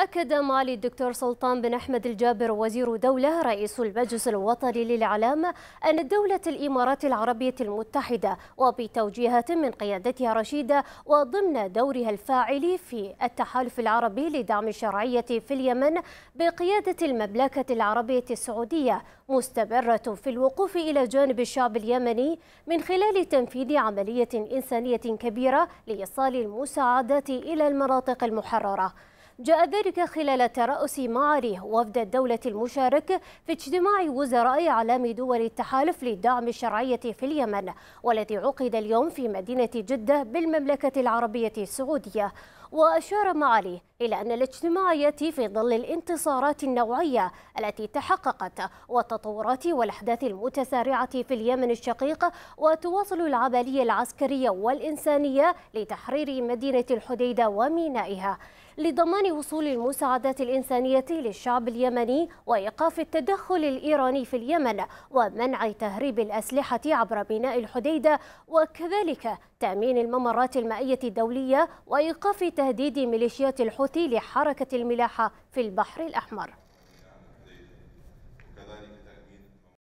أكد معالي الدكتور سلطان بن أحمد الجابر وزير دولة رئيس المجلس الوطني للإعلام أن دولة الإمارات العربية المتحدة وبتوجيهات من قيادتها رشيدة وضمن دورها الفاعل في التحالف العربي لدعم الشرعية في اليمن بقيادة المملكة العربية السعودية مستمرة في الوقوف إلى جانب الشعب اليمني من خلال تنفيذ عملية إنسانية كبيرة لإيصال المساعدات إلى المناطق المحررة جاء ذلك خلال ترأس معاري وفد الدولة المشارك في اجتماع وزراء أعلام دول التحالف للدعم الشرعية في اليمن والذي عقد اليوم في مدينة جدة بالمملكة العربية السعودية وأشار معاليه إلى أن الاجتماع يأتي في ظل الانتصارات النوعية التي تحققت والتطورات والأحداث المتسارعة في اليمن الشقيق وتواصل العملية العسكرية والإنسانية لتحرير مدينة الحديدة ومينائها لضمان وصول المساعدات الإنسانية للشعب اليمني وإيقاف التدخل الإيراني في اليمن ومنع تهريب الأسلحة عبر ميناء الحديدة وكذلك تأمين الممرات المائية الدولية وإيقاف تهديد ميليشيات الحوثي لحركة الملاحة في البحر الأحمر